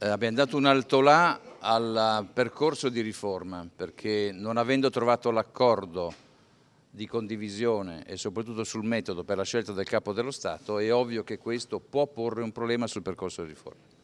Eh, abbiamo dato un altolà al percorso di riforma perché non avendo trovato l'accordo di condivisione e soprattutto sul metodo per la scelta del capo dello Stato è ovvio che questo può porre un problema sul percorso di riforma.